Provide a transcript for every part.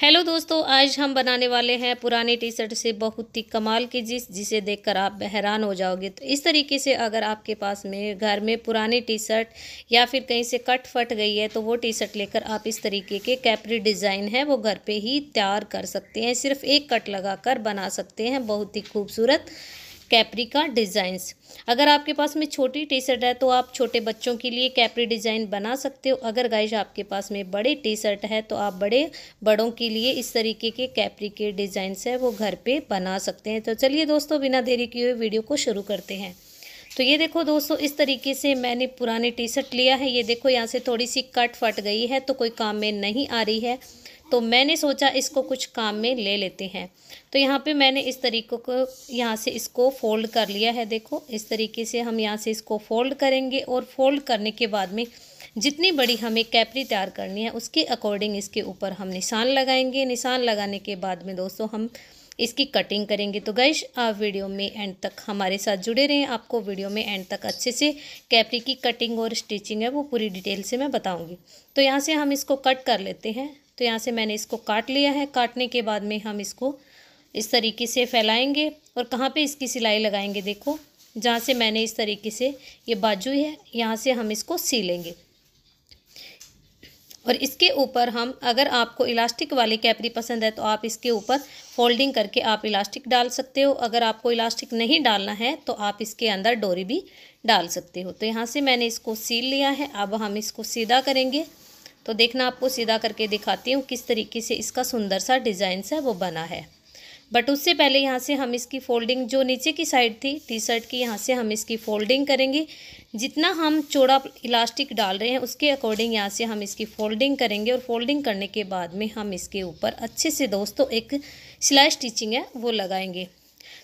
hello दोस्तों आज हम बनाने वाले हैं पुराने टी शर्ट से बहुत ही कमाल की जिस जिसे देखकर आप हैरान हो जाओगे तो इस तरीके से अगर आपके पास में घर में पुराने टी शर्ट या फिर कहीं से कट फट गई है तो वो टी शर्ट लेकर आप इस तरीके के कैपरी डिज़ाइन है वो घर पे ही तैयार कर सकते हैं सिर्फ एक कट लगाकर बना सकते हैं बहुत ही खूबसूरत कैप्रिका का डिज़ाइंस अगर आपके पास में छोटी टी शर्ट है तो आप छोटे बच्चों के लिए कैपरी डिज़ाइन बना सकते हो अगर गाइज आपके पास में बड़े टी शर्ट है तो आप बड़े बड़ों के लिए इस तरीके के कैपरी के डिज़ाइंस है वो घर पर बना सकते हैं तो चलिए दोस्तों बिना देरी किए वीडियो को शुरू करते हैं तो ये देखो दोस्तों इस तरीके से मैंने पुराने टी शर्ट लिया है ये देखो यहाँ से थोड़ी सी कट फट गई है तो कोई काम में नहीं आ रही है तो मैंने सोचा इसको कुछ काम में ले लेते हैं तो यहाँ पे मैंने इस तरीक़े को यहाँ से इसको फ़ोल्ड कर लिया है देखो इस तरीके से हम यहाँ से इसको फ़ोल्ड करेंगे और फ़ोल्ड करने के बाद में जितनी बड़ी हमें कैपरी तैयार करनी है उसके अकॉर्डिंग इसके ऊपर हम निशान लगाएंगे निशान लगाने के बाद में दोस्तों हम इसकी कटिंग करेंगे तो गैश आप वीडियो में एंड तक हमारे साथ जुड़े रहें आपको वीडियो में एंड तक अच्छे से कैपरी की कटिंग और स्टिचिंग है वो पूरी डिटेल से मैं बताऊंगी तो यहाँ से हम इसको कट कर लेते हैं तो यहाँ से मैंने इसको काट लिया है काटने के बाद में हम इसको इस तरीके से फैलाएंगे और कहाँ पे इसकी सिलाई लगाएंगे देखो जहाँ से मैंने इस तरीके से ये बाजू है यहाँ से हम इसको सी लेंगे और इसके ऊपर हम अगर आपको इलास्टिक वाली कैपरी पसंद है तो आप इसके ऊपर फोल्डिंग करके आप इलास्टिक डाल सकते हो अगर आपको इलास्टिक नहीं डालना है तो आप इसके अंदर डोरी भी डाल सकते हो तो यहाँ से मैंने इसको सील लिया है अब हम इसको सीधा करेंगे तो देखना आपको सीधा करके दिखाती हूँ किस तरीके से इसका सुंदर सा डिज़ाइन सा वो बना है बट उससे पहले यहाँ से हम इसकी फोल्डिंग जो नीचे की साइड थी टी शर्ट की यहाँ से हम इसकी फोल्डिंग करेंगे जितना हम चौड़ा इलास्टिक डाल रहे हैं उसके अकॉर्डिंग यहाँ से हम इसकी फोल्डिंग करेंगे और फोल्डिंग करने के बाद में हम इसके ऊपर अच्छे से दोस्तों एक सिलाई स्टिचिंग है वो लगाएंगे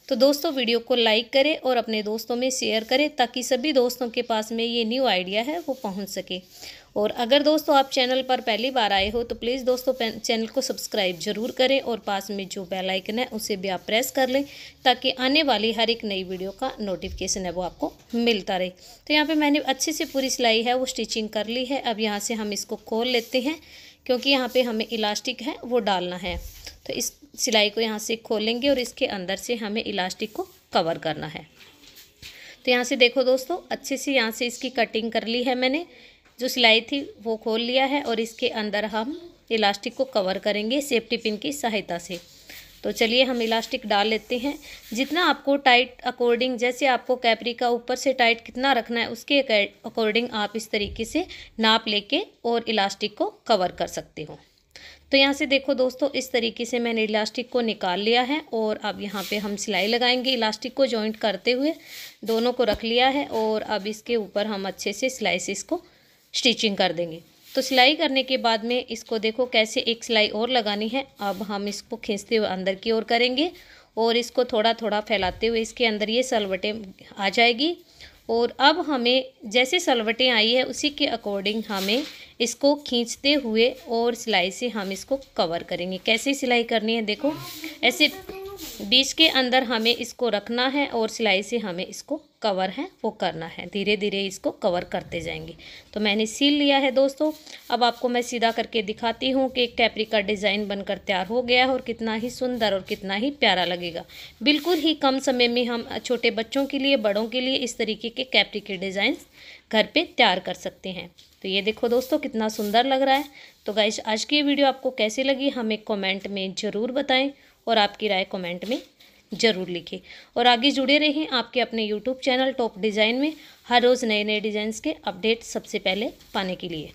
तो दोस्तों वीडियो को लाइक करें और अपने दोस्तों में शेयर करें ताकि सभी दोस्तों के पास में ये न्यू आइडिया है वो पहुँच सके और अगर दोस्तों आप चैनल पर पहली बार आए हो तो प्लीज़ दोस्तों चैनल को सब्सक्राइब जरूर करें और पास में जो बेल आइकन है उसे भी आप प्रेस कर लें ताकि आने वाली हर एक नई वीडियो का नोटिफिकेशन है वो आपको मिलता रहे तो यहाँ पर मैंने अच्छे से पूरी सिलाई है वो स्टिचिंग कर ली है अब यहाँ से हम इसको खोल लेते हैं क्योंकि यहाँ पर हमें इलास्टिक है वो डालना है तो इस सिलाई को यहाँ से खोलेंगे और इसके अंदर से हमें इलास्टिक को कवर करना है तो यहाँ से देखो दोस्तों अच्छे से यहाँ से इसकी कटिंग कर ली है मैंने जो सिलाई थी वो खोल लिया है और इसके अंदर हम इलास्टिक को कवर करेंगे सेफ्टी पिन की सहायता से तो चलिए हम इलास्टिक डाल लेते हैं जितना आपको टाइट अकॉर्डिंग जैसे आपको कैपरी का ऊपर से टाइट कितना रखना है उसके अकॉर्डिंग आप इस तरीके से नाप लेके और इलास्टिक को कवर कर सकते हो तो यहाँ से देखो दोस्तों इस तरीके से मैंने इलास्टिक को निकाल लिया है और अब यहाँ पे हम सिलाई लगाएंगे इलास्टिक को जॉइंट करते हुए दोनों को रख लिया है और अब इसके ऊपर हम अच्छे से स्लाइसिस को स्टिचिंग कर देंगे तो सिलाई करने के बाद में इसको देखो कैसे एक सिलाई और लगानी है अब हम इसको खींचते हुए अंदर की ओर करेंगे और इसको थोड़ा थोड़ा फैलाते हुए इसके अंदर ये सलवटें आ जाएगी और अब हमें जैसे सलवटें आई है उसी के अकॉर्डिंग हमें इसको खींचते हुए और सिलाई से हम इसको कवर करेंगे कैसे सिलाई करनी है देखो ऐसे डिश के अंदर हमें इसको रखना है और सिलाई से हमें इसको कवर है वो करना है धीरे धीरे इसको कवर करते जाएंगे तो मैंने सील लिया है दोस्तों अब आपको मैं सीधा करके दिखाती हूँ कि एक टैपरी का डिज़ाइन बनकर तैयार हो गया है और कितना ही सुंदर और कितना ही प्यारा लगेगा बिल्कुल ही कम समय में हम छोटे बच्चों के लिए बड़ों के लिए इस तरीके के कैपरी के डिज़ाइन घर पर तैयार कर सकते हैं तो ये देखो दोस्तों कितना सुंदर लग रहा है तो गाइश आज की वीडियो आपको कैसी लगी हमें कमेंट में ज़रूर बताएं और आपकी राय कमेंट में ज़रूर लिखें और आगे जुड़े रहें आपके अपने यूट्यूब चैनल टॉप डिज़ाइन में हर रोज़ नए नए डिज़ाइंस के अपडेट सबसे पहले पाने के लिए